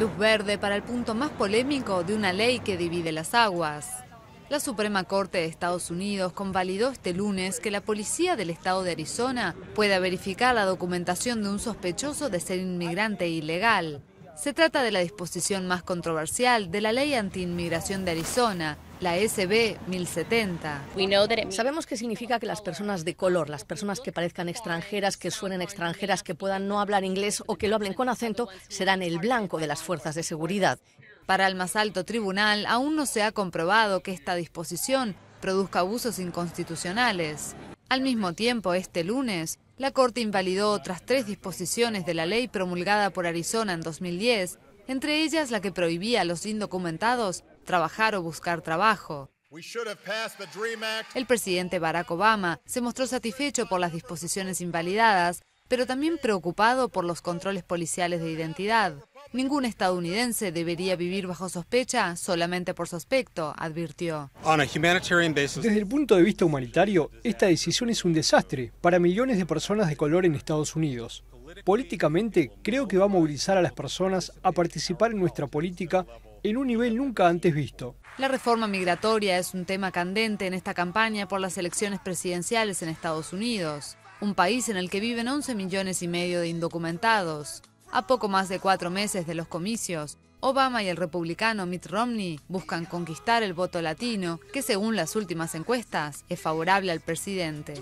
Luz verde para el punto más polémico de una ley que divide las aguas. La Suprema Corte de Estados Unidos convalidó este lunes que la policía del estado de Arizona pueda verificar la documentación de un sospechoso de ser inmigrante ilegal. Se trata de la disposición más controversial de la ley antiinmigración de Arizona, la SB 1070. Sabemos que significa que las personas de color, las personas que parezcan extranjeras, que suenen extranjeras, que puedan no hablar inglés o que lo hablen con acento, serán el blanco de las fuerzas de seguridad. Para el más alto tribunal, aún no se ha comprobado que esta disposición produzca abusos inconstitucionales. Al mismo tiempo, este lunes, la Corte invalidó otras tres disposiciones de la ley promulgada por Arizona en 2010, entre ellas la que prohibía a los indocumentados trabajar o buscar trabajo. El presidente Barack Obama se mostró satisfecho por las disposiciones invalidadas, pero también preocupado por los controles policiales de identidad. Ningún estadounidense debería vivir bajo sospecha solamente por su advirtió. Desde el punto de vista humanitario, esta decisión es un desastre para millones de personas de color en Estados Unidos. Políticamente, creo que va a movilizar a las personas a participar en nuestra política en un nivel nunca antes visto. La reforma migratoria es un tema candente en esta campaña por las elecciones presidenciales en Estados Unidos, un país en el que viven 11 millones y medio de indocumentados. A poco más de cuatro meses de los comicios, Obama y el republicano Mitt Romney buscan conquistar el voto latino, que según las últimas encuestas es favorable al presidente.